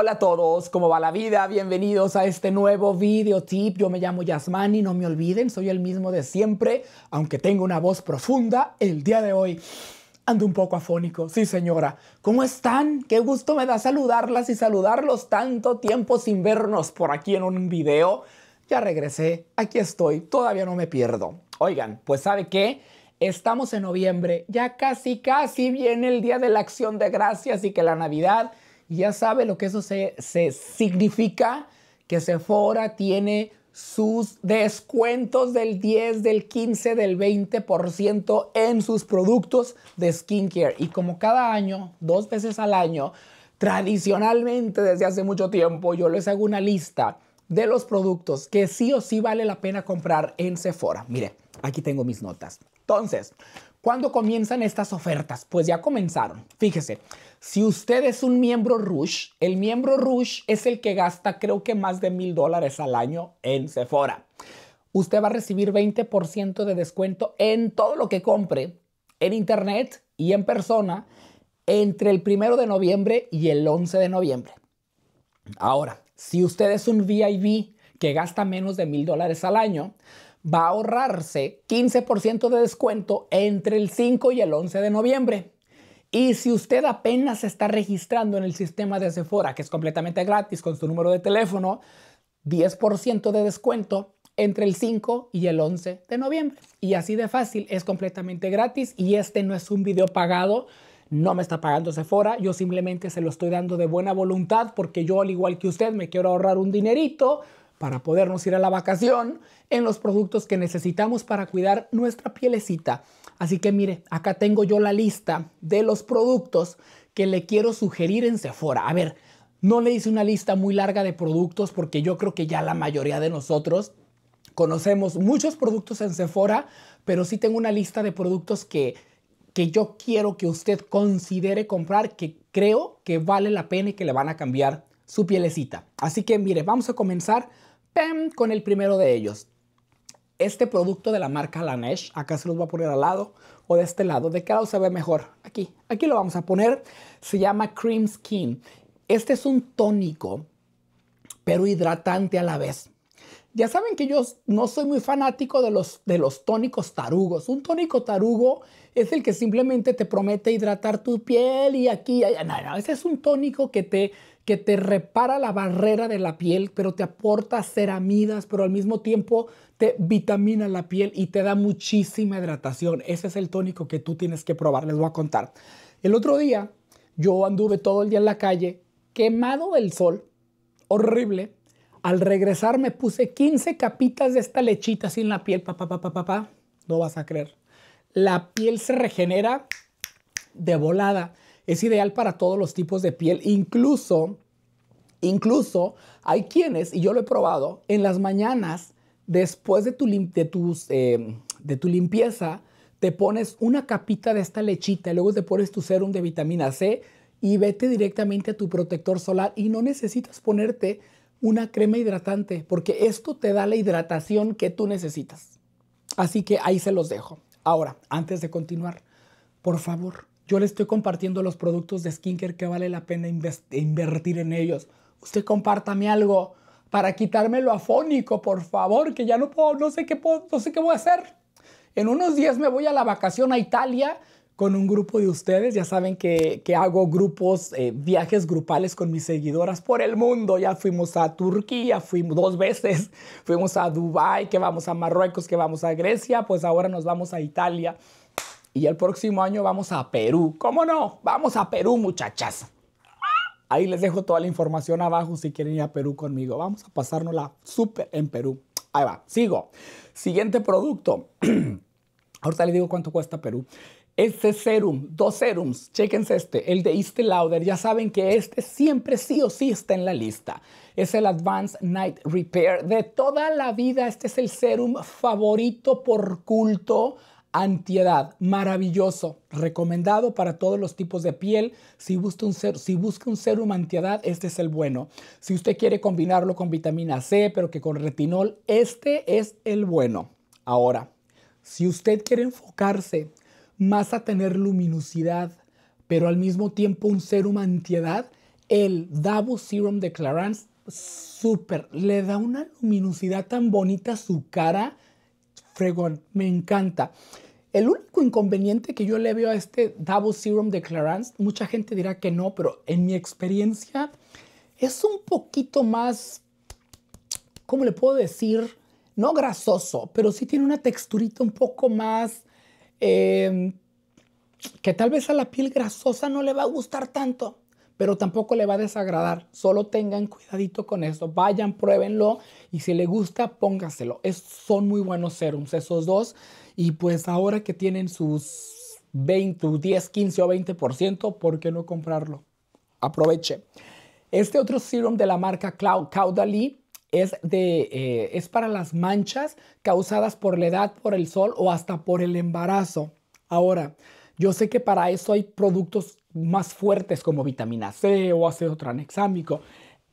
Hola a todos, ¿cómo va la vida? Bienvenidos a este nuevo video tip. Yo me llamo Yasmani, no me olviden, soy el mismo de siempre, aunque tengo una voz profunda. El día de hoy ando un poco afónico, sí señora. ¿Cómo están? Qué gusto me da saludarlas y saludarlos tanto tiempo sin vernos por aquí en un video. Ya regresé, aquí estoy, todavía no me pierdo. Oigan, pues ¿sabe qué? Estamos en noviembre, ya casi casi viene el Día de la Acción de Gracias y que la Navidad ya sabe lo que eso se, significa, que Sephora tiene sus descuentos del 10, del 15, del 20% en sus productos de skincare. Y como cada año, dos veces al año, tradicionalmente desde hace mucho tiempo, yo les hago una lista de los productos que sí o sí vale la pena comprar en Sephora. Mire, Aquí tengo mis notas. Entonces, ¿cuándo comienzan estas ofertas? Pues ya comenzaron. Fíjese, si usted es un miembro Rush, el miembro Rush es el que gasta creo que más de mil dólares al año en Sephora. Usted va a recibir 20% de descuento en todo lo que compre en internet y en persona entre el primero de noviembre y el 11 de noviembre. Ahora, si usted es un VIP que gasta menos de mil dólares al año, va a ahorrarse 15% de descuento entre el 5 y el 11 de noviembre. Y si usted apenas se está registrando en el sistema de Sephora, que es completamente gratis con su número de teléfono, 10% de descuento entre el 5 y el 11 de noviembre. Y así de fácil, es completamente gratis y este no es un video pagado, no me está pagando Sephora, yo simplemente se lo estoy dando de buena voluntad porque yo al igual que usted me quiero ahorrar un dinerito, para podernos ir a la vacación en los productos que necesitamos para cuidar nuestra pielecita. Así que mire, acá tengo yo la lista de los productos que le quiero sugerir en Sephora. A ver, no le hice una lista muy larga de productos porque yo creo que ya la mayoría de nosotros conocemos muchos productos en Sephora, pero sí tengo una lista de productos que, que yo quiero que usted considere comprar, que creo que vale la pena y que le van a cambiar su pielecita. Así que mire, vamos a comenzar con el primero de ellos. Este producto de la marca Laneige, acá se los voy a poner al lado o de este lado. ¿De qué lado se ve mejor? Aquí, aquí lo vamos a poner. Se llama Cream Skin. Este es un tónico, pero hidratante a la vez. Ya saben que yo no soy muy fanático de los, de los tónicos tarugos. Un tónico tarugo es el que simplemente te promete hidratar tu piel y aquí hay allá. ese es un tónico que te, que te repara la barrera de la piel, pero te aporta ceramidas, pero al mismo tiempo te vitamina la piel y te da muchísima hidratación. Ese es el tónico que tú tienes que probar. Les voy a contar. El otro día yo anduve todo el día en la calle, quemado del sol, horrible al regresar me puse 15 capitas de esta lechita sin la piel, papá, papá, papá, no vas a creer. La piel se regenera de volada. Es ideal para todos los tipos de piel, incluso, incluso hay quienes, y yo lo he probado, en las mañanas, después de tu, de em, de tu limpieza, te pones una capita de esta lechita, y luego te pones tu serum de vitamina C y vete directamente a tu protector solar y no necesitas ponerte una crema hidratante, porque esto te da la hidratación que tú necesitas. Así que ahí se los dejo. Ahora, antes de continuar, por favor, yo le estoy compartiendo los productos de skincare que vale la pena invertir en ellos. Usted compártame algo para quitarme lo afónico, por favor, que ya no puedo, no sé qué puedo, no sé qué voy a hacer. En unos días me voy a la vacación a Italia con un grupo de ustedes. Ya saben que, hago grupos, eh, viajes grupales con mis seguidoras por el mundo. Ya fuimos a Turquía, fuimos dos veces, fuimos a Dubái, que vamos a Marruecos, que vamos a Grecia, pues ahora nos vamos a Italia. Y el próximo año vamos a Perú. ¿Cómo no? Vamos a Perú, muchachas. Ahí les dejo toda la información abajo si quieren ir a Perú conmigo. Vamos a pasárnosla súper en Perú. Ahí va, sigo. Siguiente producto. Ahorita les digo cuánto cuesta Perú. Este serum, dos serums, chequense este, el de East Lauder, ya saben que este siempre sí o sí está en la lista. Es el Advanced Night Repair de toda la vida, este es el serum favorito por culto antiedad, maravilloso, recomendado para todos los tipos de piel. Si busca un si busca un serum antiedad, este es el bueno. Si usted quiere combinarlo con vitamina C, pero que con retinol, este es el bueno. Ahora, si usted quiere enfocarse más a tener luminosidad, pero al mismo tiempo un serum entidad el Davos Serum de Clarence, súper, le da una luminosidad tan bonita a su cara, fregón, me encanta. El único inconveniente que yo le veo a este Davos Serum de Clarence, mucha gente dirá que no, pero en mi experiencia es un poquito más, ¿cómo le puedo decir? No grasoso, pero sí tiene una texturita un poco más Em, que tal vez a la piel grasosa no le va a gustar tanto, pero tampoco le va a desagradar. Solo tengan cuidadito con eso. Vayan, pruébenlo y si le gusta, póngaselo. son muy buenos serums esos dos. Y pues ahora que tienen sus 20, 10, 15 o 20%, ¿por qué no comprarlo? Aproveche. Este otro serum de la marca Cloud Caudalie es, de, eh, es para las manchas causadas por la edad, por el sol o hasta por el embarazo. Ahora, yo sé que para eso hay productos más fuertes como vitamina C o ácido tranexámico.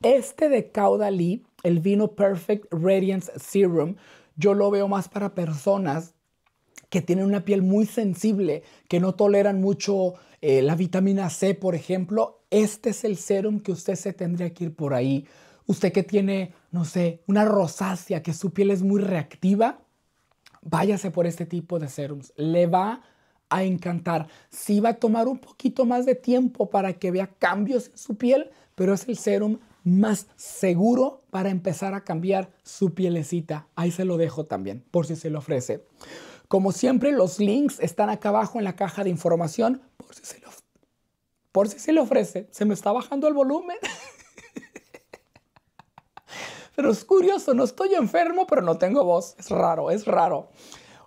Este de Caudalie, el vino Perfect Radiance Serum, yo lo veo más para personas que tienen una piel muy sensible, que no toleran mucho eh, la vitamina C, por ejemplo. Este es el serum que usted se tendría que ir por ahí. Usted que tiene no sé, una rosácea que su piel es muy reactiva, váyase por este tipo de serums. Le va a encantar. Sí va a tomar un poquito más de tiempo para que vea cambios en su piel, pero es el serum más seguro para empezar a cambiar su pielecita. Ahí se lo dejo también, por si se lo ofrece. Como siempre, los links están acá abajo en la caja de información, por si se le, por si se le ofrece. Se me está bajando el volumen. Pero es curioso, no estoy enfermo, pero no tengo voz. Es raro, es raro.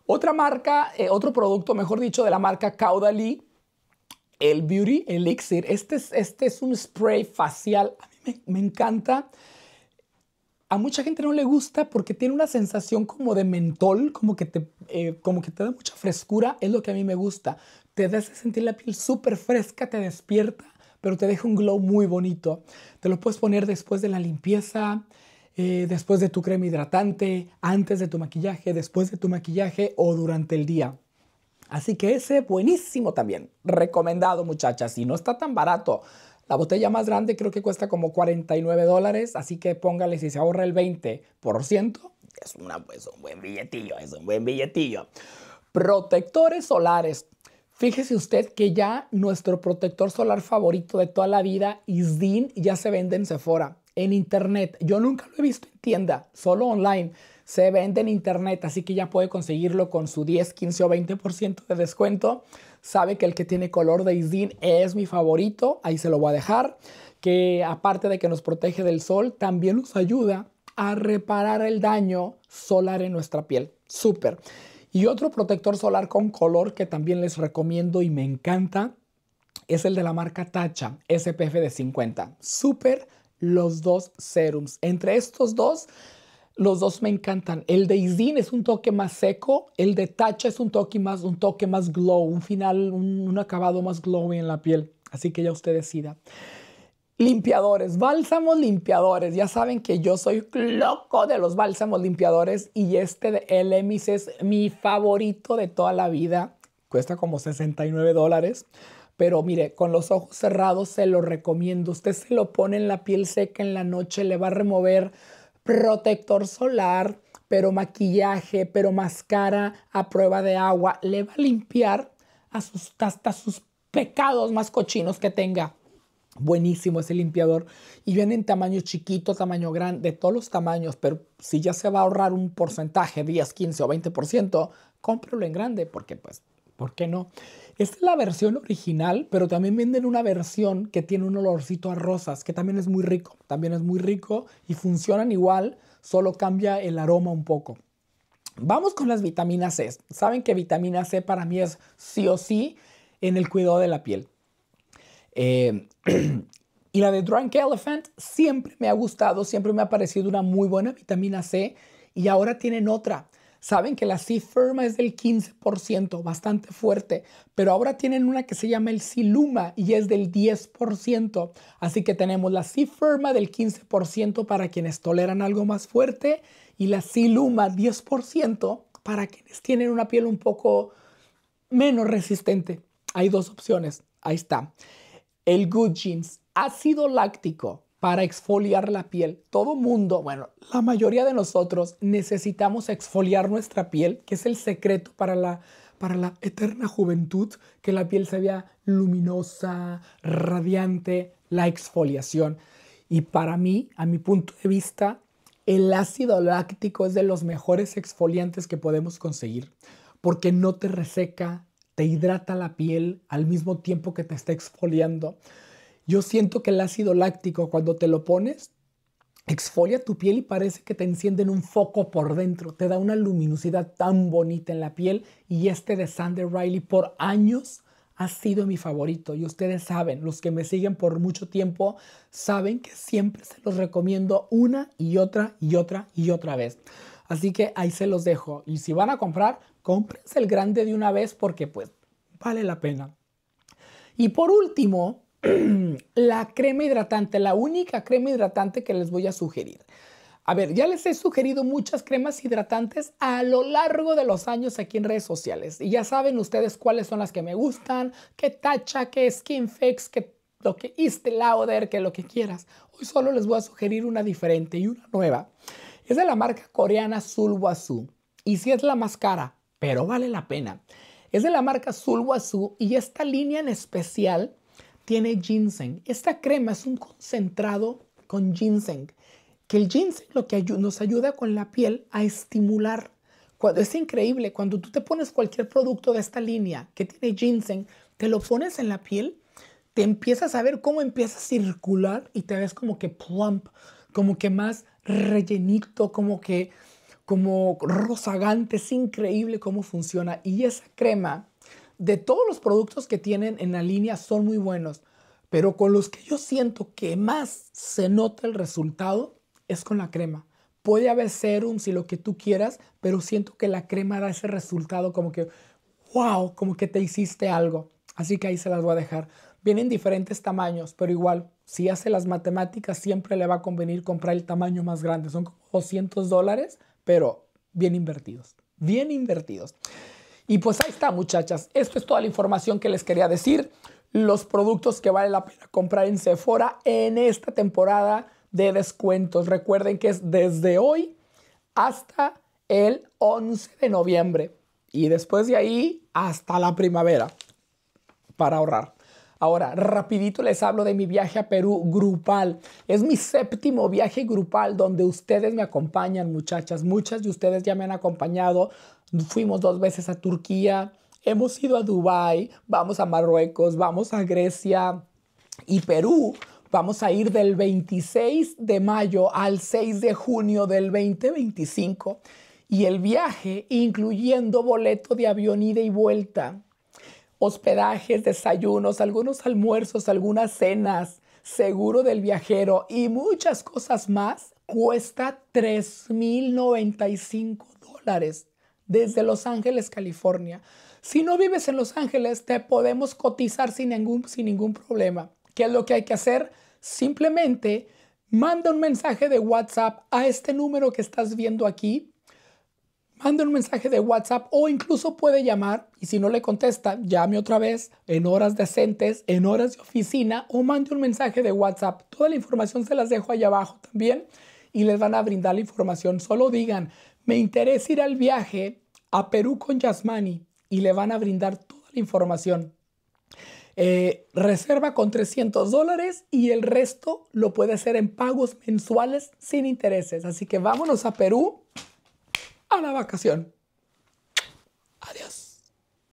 Otra marca, eh, otro producto, mejor dicho, de la marca Caudalie, el Beauty Elixir. Este es, este es un spray facial. A mí me, encanta. A mucha gente no le gusta porque tiene una sensación como de mentol, como que te, eh, como que te da mucha frescura. Es lo que a mí me gusta. Te hace sentir la piel súper fresca, te despierta, pero te deja un glow muy bonito. Te lo puedes poner después de la limpieza, eh, después de tu crema hidratante, antes de tu maquillaje, después de tu maquillaje o durante el día. Así que ese buenísimo también. Recomendado muchachas y no está tan barato. La botella más grande creo que cuesta como 49 dólares, así que póngale si se ahorra el 20%, es, una, es un buen billetillo, es un buen billetillo. Protectores solares. Fíjese usted que ya nuestro protector solar favorito de toda la vida, Isdin, ya se vende en Sephora en internet. Yo nunca lo he visto en tienda, solo online. Se vende en internet, así que ya puede conseguirlo con su 10, 15 o 20% de descuento. Sabe que el que tiene color de Isdin es mi favorito, ahí se lo voy a dejar. Que aparte de que nos protege del sol, también nos ayuda a reparar el daño solar en nuestra piel. Súper. Y otro protector solar con color que también les recomiendo y me encanta es el de la marca Tacha, SPF de 50. Súper los dos serums. Entre estos dos, los dos me encantan. El de Isdin es un toque más seco, el de Tatcha es un toque más, un toque más glow, un final, un, acabado más glowy en la piel. Así que ya usted decida. Limpiadores, bálsamos limpiadores. Ya saben que yo soy loco de los bálsamos limpiadores y este de Elemis es mi favorito de toda la vida. Cuesta como 69 dólares. Pero mire, con los ojos cerrados se lo recomiendo. Usted se lo pone en la piel seca en la noche, le va a remover protector solar, pero maquillaje, pero máscara a prueba de agua. Le va a limpiar a sus, hasta sus pecados más cochinos que tenga. Buenísimo ese limpiador. Y viene en tamaño chiquito, tamaño grande, de todos los tamaños. Pero si ya se va a ahorrar un porcentaje, 10, 15 o 20%, cómprelo en grande porque pues ¿Por qué no? Esta es la versión original, pero también venden una versión que tiene un olorcito a rosas, que también es muy rico, también es muy rico y funcionan igual, solo cambia el aroma un poco. Vamos con las vitaminas C. E. Saben que vitamina C para mí es sí o sí en el cuidado de la piel. Eh, y la de Drunk Elephant siempre me ha gustado, siempre me ha parecido una muy buena vitamina C y ahora tienen otra Saben que la C Firma es del 15%, bastante fuerte, pero ahora tienen una que se llama el Siluma y es del 10%. Así que tenemos la C Firma del 15% para quienes toleran algo más fuerte y la C 10% para quienes tienen una piel un poco menos resistente. Hay dos opciones, ahí está. El Good Jeans, ácido láctico para exfoliar la piel. Todo mundo, bueno, la mayoría de nosotros necesitamos exfoliar nuestra piel, que es el secreto para la, para la eterna juventud, que la piel se vea luminosa, radiante, la exfoliación. Y para mí, a mi punto de vista, el ácido láctico es de los mejores exfoliantes que podemos conseguir, porque no te reseca, te hidrata la piel al mismo tiempo que te está exfoliando. Yo siento que el ácido láctico cuando te lo pones exfolia tu piel y parece que te encienden un foco por dentro. Te da una luminosidad tan bonita en la piel y este de Sander Riley por años ha sido mi favorito y ustedes saben, los que me siguen por mucho tiempo, saben que siempre se los recomiendo una y otra y otra y otra vez. Así que ahí se los dejo y si van a comprar, cómprense el grande de una vez porque pues vale la pena. Y por último, la crema hidratante, la única crema hidratante que les voy a sugerir. A ver, ya les he sugerido muchas cremas hidratantes a lo largo de los años aquí en redes sociales. Y ya saben ustedes cuáles son las que me gustan, que Tacha, que Skinfix, que lo que la Lauder, que lo que quieras. Hoy solo les voy a sugerir una diferente y una nueva. Es de la marca coreana Sulwhasoo. Y sí es la más cara, pero vale la pena. Es de la marca Sulwhasoo y esta línea en especial tiene ginseng. Esta crema es un concentrado con ginseng, que el ginseng lo que nos ayuda con la piel a estimular. Cuando, es increíble, cuando tú te pones cualquier producto de esta línea que tiene ginseng, te lo pones en la piel, te empiezas a ver cómo empieza a circular y te ves como que plump, como que más rellenito, como que como rozagante, es increíble cómo funciona. Y esa crema de todos los productos que tienen en la línea son muy buenos, pero con los que yo siento que más se nota el resultado es con la crema. Puede haber serums y lo que tú quieras, pero siento que la crema da ese resultado como que, wow, como que te hiciste algo. Así que ahí se las voy a dejar. Vienen diferentes tamaños, pero igual, si hace las matemáticas, siempre le va a convenir comprar el tamaño más grande. Son como 200 dólares, pero bien invertidos. Bien invertidos. Y pues ahí está, muchachas. Esto es toda la información que les quería decir. Los productos que vale la pena comprar en Sephora en esta temporada de descuentos. Recuerden que es desde hoy hasta el 11 de noviembre. Y después de ahí hasta la primavera para ahorrar. Ahora, rapidito les hablo de mi viaje a Perú grupal. Es mi séptimo viaje grupal donde ustedes me acompañan, muchachas. Muchas de ustedes ya me han acompañado. Fuimos dos veces a Turquía, hemos ido a Dubái, vamos a Marruecos, vamos a Grecia y Perú. Vamos a ir del 26 de mayo al 6 de junio del 2025 y el viaje, incluyendo boleto de avión ida y vuelta, hospedajes, desayunos, algunos almuerzos, algunas cenas, seguro del viajero y muchas cosas más, cuesta 3.095 dólares desde Los Ángeles, California. Si no vives en Los Ángeles, te podemos cotizar sin ningún, sin ningún problema. ¿Qué es lo que hay que hacer? Simplemente manda un mensaje de WhatsApp a este número que estás viendo aquí Mande un mensaje de WhatsApp o incluso puede llamar y si no le contesta, llame otra vez en horas decentes, en horas de oficina o mande un mensaje de WhatsApp. Toda la información se las dejo ahí abajo también y les van a brindar la información. Solo digan, me interesa ir al viaje a Perú con Yasmani y le van a brindar toda la información. Eh, reserva con 300 dólares y el resto lo puede hacer en pagos mensuales sin intereses. Así que vámonos a Perú a la vacación. Adiós.